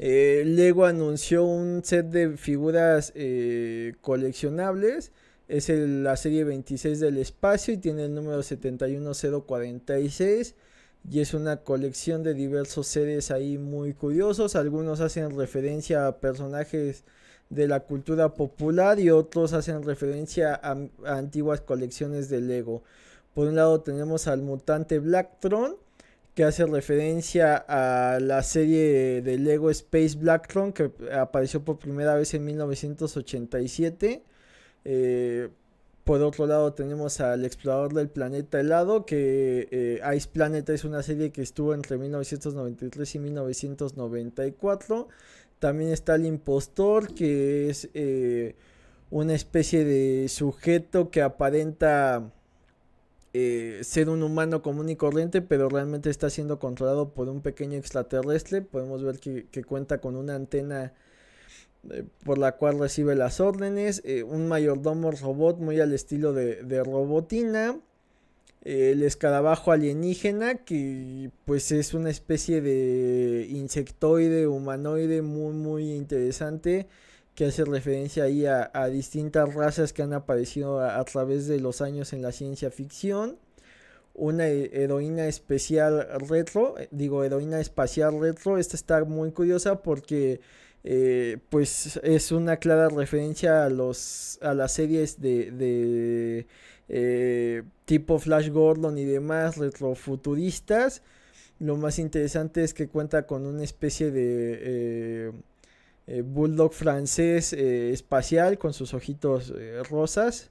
Eh, Lego anunció un set de figuras eh, coleccionables. Es la serie 26 del espacio y tiene el número 71046. Y es una colección de diversos seres ahí muy curiosos. Algunos hacen referencia a personajes de la cultura popular y otros hacen referencia a, a antiguas colecciones de Lego. Por un lado tenemos al mutante Blacktron que hace referencia a la serie de Lego Space Blacktron que apareció por primera vez en 1987. Eh, por otro lado tenemos al explorador del planeta helado, que eh, Ice Planet es una serie que estuvo entre 1993 y 1994. También está el impostor, que es eh, una especie de sujeto que aparenta eh, ser un humano común y corriente, pero realmente está siendo controlado por un pequeño extraterrestre. Podemos ver que, cuenta con una antena eh, por la cual recibe las órdenes, eh, un mayordomo robot muy al estilo de, de robotina, el escarabajo alienígena, que pues es una especie de insectoide humanoide muy muy interesante que hace referencia ahí a, distintas razas que han aparecido a, través de los años en la ciencia ficción. Una e, heroína especial retro, eh, digo heroína espacial retro, esta está muy curiosa porque eh, pues es una clara referencia a, los, a las series de, eh, tipo Flash Gordon y demás retrofuturistas. Lo más interesante es que cuenta con una especie de... Eh, bulldog francés eh, espacial con sus ojitos eh, rosas.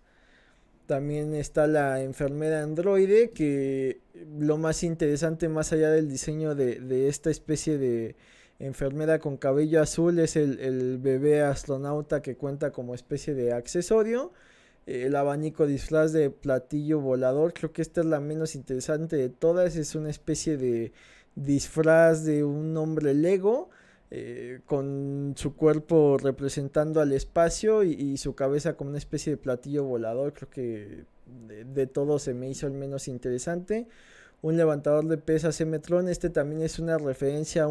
También está la enfermera androide, que lo más interesante más allá del diseño de, esta especie de enfermera con cabello azul es el, el, bebé astronauta que cuenta como especie de accesorio. El abanico disfraz de platillo volador, creo que esta es la menos interesante de todas, es una especie de disfraz de un hombre lego eh, con su cuerpo representando al espacio y, su cabeza como una especie de platillo volador. Creo que de, todo se me hizo el menos interesante un levantador de pesas Tron. Este también es una referencia a,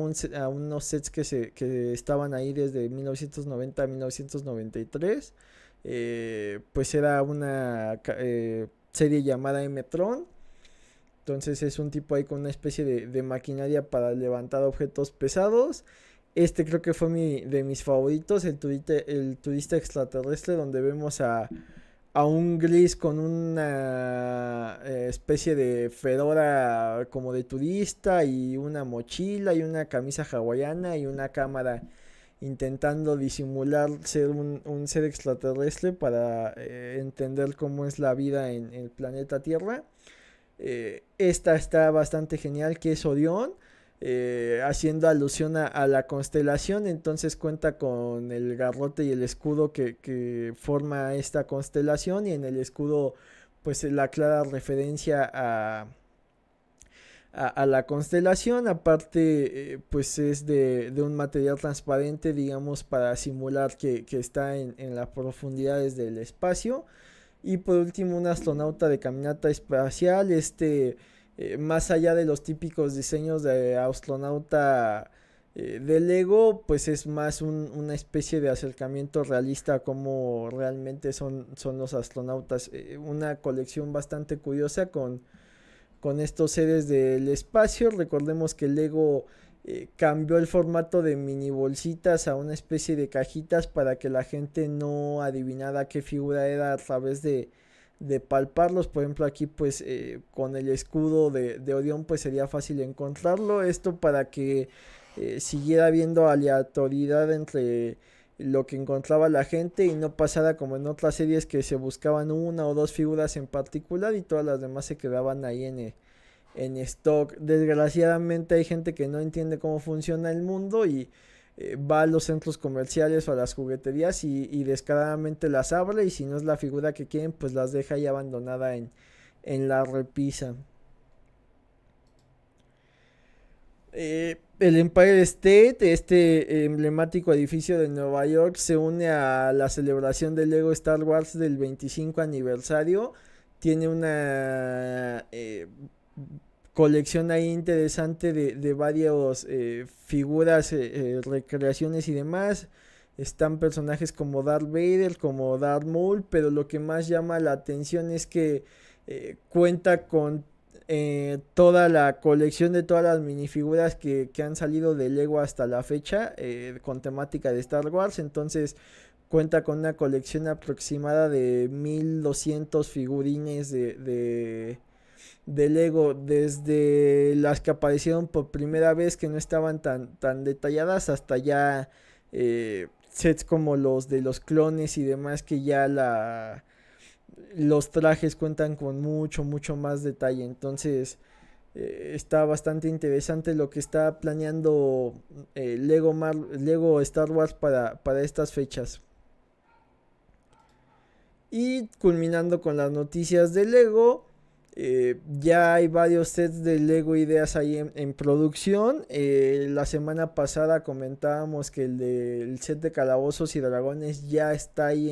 unos sets que, estaban ahí desde 1990 a 1993. Eh, pues era una eh, serie llamada M-Tron. Entonces es un tipo ahí con una especie de maquinaria para levantar objetos pesados. Este creo que fue mi, de mis favoritos, el, el turista extraterrestre, donde vemos a, un gris con una eh, especie de fedora como de turista y una mochila y una camisa hawaiana y una cámara intentando disimular ser un, ser extraterrestre para eh, entender cómo es la vida en, el planeta Tierra. Eh, esta está bastante genial, que es Orión. Eh, haciendo alusión a, la constelación, entonces cuenta con el garrote y el escudo que, forma esta constelación y en el escudo pues la clara referencia a, la constelación, aparte eh, pues es de, un material transparente digamos para simular que, está en, en las profundidades del espacio y por último un astronauta de caminata espacial, este eh, más allá de los típicos diseños de astronauta eh, de Lego, pues es más una especie de acercamiento realista a cómo realmente son, son los astronautas. Eh, una colección bastante curiosa con, con estos seres del espacio. Recordemos que Lego cambió el formato de mini bolsitas a una especie de cajitas para que la gente no adivinara qué figura era a través de, de palparlos. Por ejemplo, aquí pues eh, con el escudo de, de Orión pues sería fácil encontrarlo. Esto para que eh, siguiera habiendo aleatoriedad entre lo que encontraba la gente y no pasara como en otras series que se buscaban una o dos figuras en particular y todas las demás se quedaban ahí en, eh, en stock. Desgraciadamente hay gente que no entiende cómo funciona el mundo y eh, va a los centros comerciales o a las jugueterías y, descaradamente las abre y si no es la figura que quieren, pues las deja ahí abandonada en, la repisa. Eh, el Empire State, este emblemático edificio de Nueva York, se une a la celebración del Lego Star Wars del 25 aniversario. Tiene una eh, colección ahí interesante de, varias eh, figuras, eh, eh, recreaciones y demás. Están personajes como Darth Vader, como Darth Maul, pero lo que más llama la atención es que cuenta con toda la colección de todas las minifiguras que, que, han salido de Lego hasta la fecha con temática de Star Wars. Entonces, cuenta con una colección aproximada de 1200 figurines de, de Lego desde las que aparecieron por primera vez que no estaban tan, tan detalladas hasta ya eh, sets como los de los clones y demás que ya la los trajes cuentan con mucho mucho más detalle entonces eh, está bastante interesante lo que está planeando eh, Lego, Lego Star Wars para, para estas fechas y culminando con las noticias de Lego eh, ya hay varios sets de Lego Ideas ahí en, producción. Eh, la semana pasada comentábamos que el, set de Calabozos y Dragones ya está ahí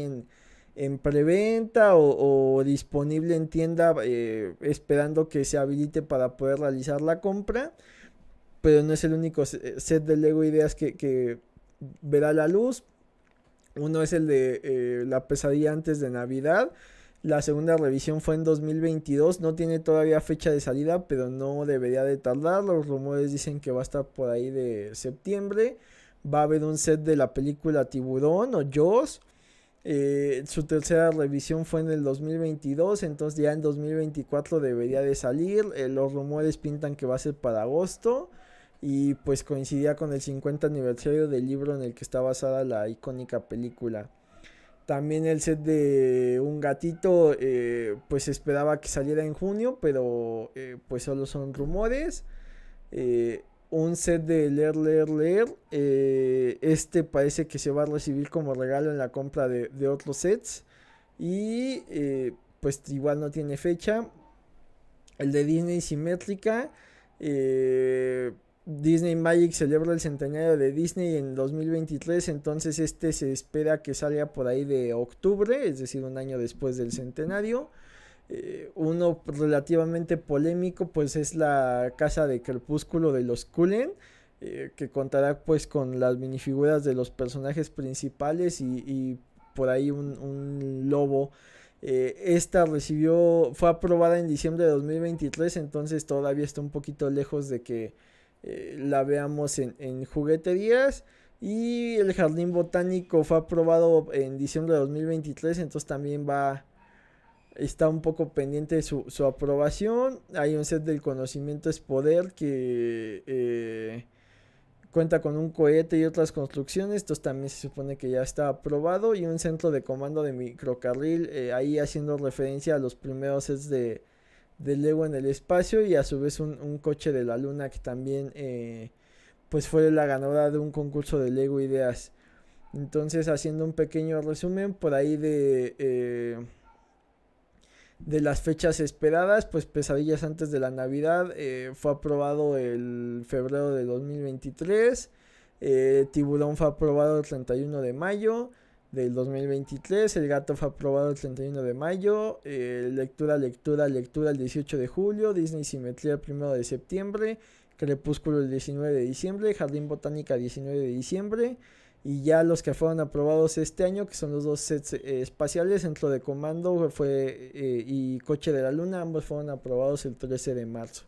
en, preventa o, disponible en tienda eh, esperando que se habilite para poder realizar la compra. Pero no es el único set de Lego Ideas que, que verá la luz. Uno es el de La pesadilla antes de Navidad la segunda revisión fue en 2022, no tiene todavía fecha de salida, pero no debería de tardar. Los rumores dicen que va a estar por ahí de septiembre. Va a haber un set de la película Tiburón o Jaws. Eh, su tercera revisión fue en el 2022, entonces ya en 2024 debería de salir. Eh, los rumores pintan que va a ser para agosto y pues coincidía con el 50 aniversario del libro en el que está basada la icónica película. También el set de Un Gatito, eh, pues esperaba que saliera en junio, pero eh, pues solo son rumores. Eh, un set de Leer, Leer, Leer. este parece que se va a recibir como regalo en la compra de, otros sets. Y pues igual no tiene fecha. El de Disney Simétrica. Eh, Disney Magic celebra el centenario de Disney en 2023, entonces este se espera que salga por ahí de octubre, es decir, un año después del centenario. Eh, uno relativamente polémico pues es la casa de crepúsculo de los Cullen, eh, que contará pues con las minifiguras de los personajes principales y, por ahí un, lobo. Eh, esta recibió, fue aprobada en diciembre de 2023, entonces todavía está un poquito lejos de que eh, la veamos en, jugueterías. Y el jardín botánico fue aprobado en diciembre de 2023, entonces también va, está un poco pendiente su, aprobación. Hay un set del conocimiento es poder que eh, cuenta con un cohete y otras construcciones. Entonces también se supone que ya está aprobado. Y un centro de comando de microcarril, eh, ahí haciendo referencia a los primeros sets de de Lego en el espacio y a su vez un, un coche de la luna que también eh, pues fue la ganadora de un concurso de Lego Ideas. Entonces haciendo un pequeño resumen por ahí de... Eh, de las fechas esperadas, pues pesadillas antes de la Navidad eh, fue aprobado el febrero de 2023, tiburón fue aprobado el 31 de mayo, del 2023. El gato fue aprobado el 31 de mayo. Eh, lectura, lectura, lectura el 18 de julio. Disney Simetría el 1 de septiembre. Crepúsculo el 19 de diciembre. Jardín Botánica el 19 de diciembre. Y ya los que fueron aprobados este año, que son los dos sets eh, espaciales, Centro de Comando fue, eh, y Coche de la Luna, ambos fueron aprobados el 13 de marzo.